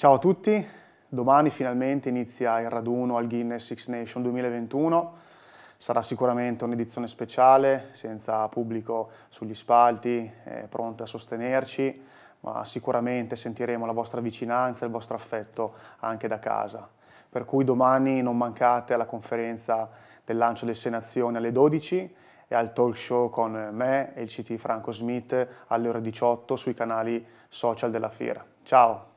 Ciao a tutti, domani finalmente inizia il raduno al Guinness Six Nation 2021. Sarà sicuramente un'edizione speciale, senza pubblico sugli spalti, eh, pronto a sostenerci, ma sicuramente sentiremo la vostra vicinanza e il vostro affetto anche da casa. Per cui domani non mancate alla conferenza del lancio del Senazione alle 12 e al talk show con me e il CT Franco Smith alle ore 18 sui canali social della FIRA. Ciao!